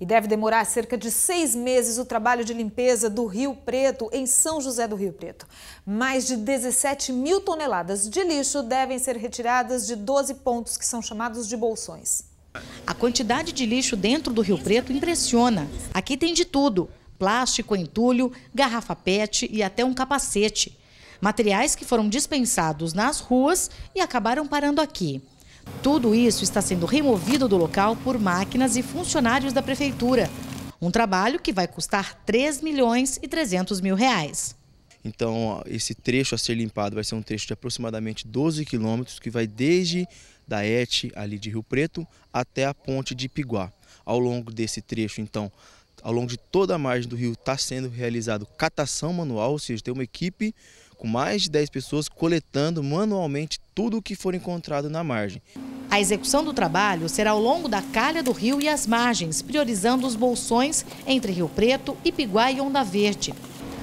E deve demorar cerca de seis meses o trabalho de limpeza do Rio Preto, em São José do Rio Preto. Mais de 17 mil toneladas de lixo devem ser retiradas de 12 pontos que são chamados de bolsões. A quantidade de lixo dentro do Rio Preto impressiona. Aqui tem de tudo: plástico, entulho, garrafa PET e até um capacete. Materiais que foram dispensados nas ruas e acabaram parando aqui. Tudo isso está sendo removido do local por máquinas e funcionários da prefeitura. Um trabalho que vai custar 3 milhões e 300 mil reais. Então, esse trecho a ser limpado vai ser um trecho de aproximadamente 12 quilômetros, que vai desde da ETE, ali de Rio Preto, até a ponte de Piguá. Ao longo desse trecho, então, ao longo de toda a margem do rio, está sendo realizado catação manual, ou seja, tem uma equipe com mais de 10 pessoas coletando manualmente tudo o que for encontrado na margem. A execução do trabalho será ao longo da calha do rio e as margens, priorizando os bolsões entre Rio Preto, Ipiguá e Onda Verde.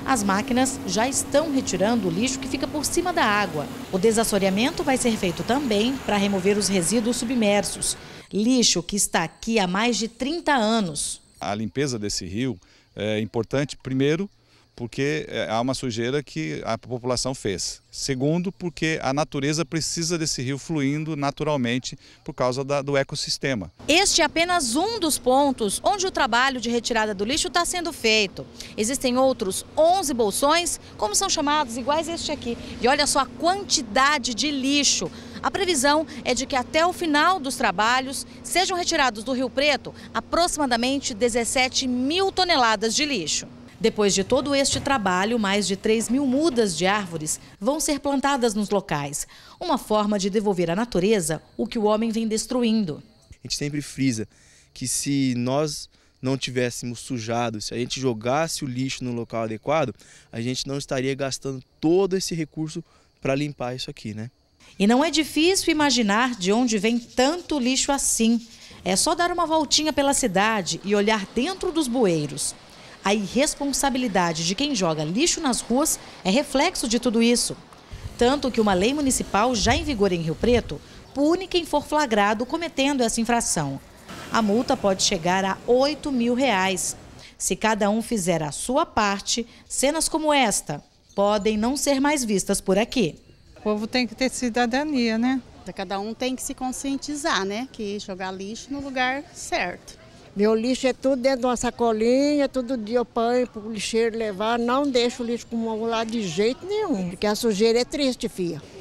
As máquinas já estão retirando o lixo que fica por cima da água. O desassoreamento vai ser feito também para remover os resíduos submersos. Lixo que está aqui há mais de 30 anos. A limpeza desse rio é importante, primeiro, porque é, há uma sujeira que a população fez. Segundo, porque a natureza precisa desse rio fluindo naturalmente por causa da, do ecossistema. Este é apenas um dos pontos onde o trabalho de retirada do lixo está sendo feito. Existem outros 11 bolsões, como são chamados, iguais a este aqui. E olha só a quantidade de lixo. A previsão é de que até o final dos trabalhos sejam retirados do Rio Preto aproximadamente 17 mil toneladas de lixo. Depois de todo este trabalho, mais de 3 mil mudas de árvores vão ser plantadas nos locais. Uma forma de devolver à natureza o que o homem vem destruindo. A gente sempre frisa que se nós não tivéssemos sujado, se a gente jogasse o lixo no local adequado, a gente não estaria gastando todo esse recurso para limpar isso aqui, né? E não é difícil imaginar de onde vem tanto lixo assim. É só dar uma voltinha pela cidade e olhar dentro dos bueiros. A irresponsabilidade de quem joga lixo nas ruas é reflexo de tudo isso. Tanto que uma lei municipal já em vigor em Rio Preto pune quem for flagrado cometendo essa infração. A multa pode chegar a 8 mil reais. Se cada um fizer a sua parte, cenas como esta podem não ser mais vistas por aqui. O povo tem que ter cidadania, né? Cada um tem que se conscientizar, né? Que jogar lixo no lugar certo. Meu lixo é tudo dentro de uma sacolinha, todo dia eu ponho para o lixeiro levar. Não deixo o lixo acumular de jeito nenhum, é. porque a sujeira é triste, filha.